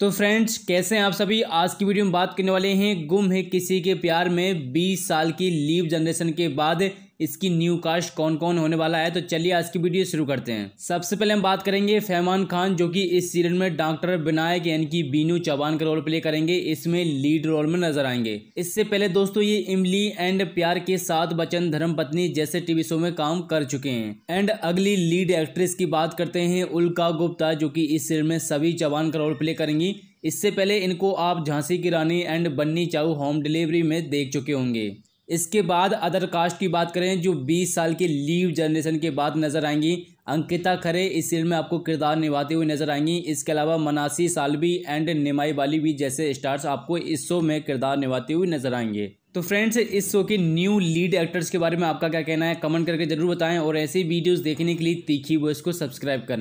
तो फ्रेंड्स कैसे हैं आप सभी आज की वीडियो में बात करने वाले हैं गुम है किसी के प्यार में 20 साल की लीव जनरेशन के बाद इसकी न्यू कास्ट कौन कौन होने वाला है तो चलिए आज की वीडियो शुरू करते हैं सबसे पहले हम बात करेंगे फैमान खान जो कि इस सीरियल में डॉक्टर विनायक यानी कि बीनू चौहान का रोल प्ले करेंगे इसमें लीड रोल में नजर आएंगे इससे पहले दोस्तों ये इमली एंड प्यार के साथ बचन धर्म पत्नी जैसे टीवी शो में काम कर चुके हैं एंड अगली लीड एक्ट्रेस की बात करते हैं उल्का गुप्ता जो की इस सीरियल में सभी चौहान का रोल प्ले करेंगी इससे पहले इनको आप झांसी की रानी एंड बन्नी चाऊ होम डिलीवरी में देख चुके होंगे इसके बाद अदर कास्ट की बात करें जो 20 साल की लीव जनरेशन के बाद नज़र आएंगी अंकिता खरे इस सीरियल में आपको किरदार निभाते हुए नजर आएंगी इसके अलावा मनासी सालवी एंड निमाई बाली भी जैसे स्टार्स आपको इस शो में किरदार निभाते हुए नजर आएंगे तो फ्रेंड्स इस शो के न्यू लीड एक्टर्स के बारे में आपका क्या कहना है कमेंट करके जरूर बताएं और ऐसी वीडियोज देखने के लिए तीखी वो इसको सब्सक्राइब करें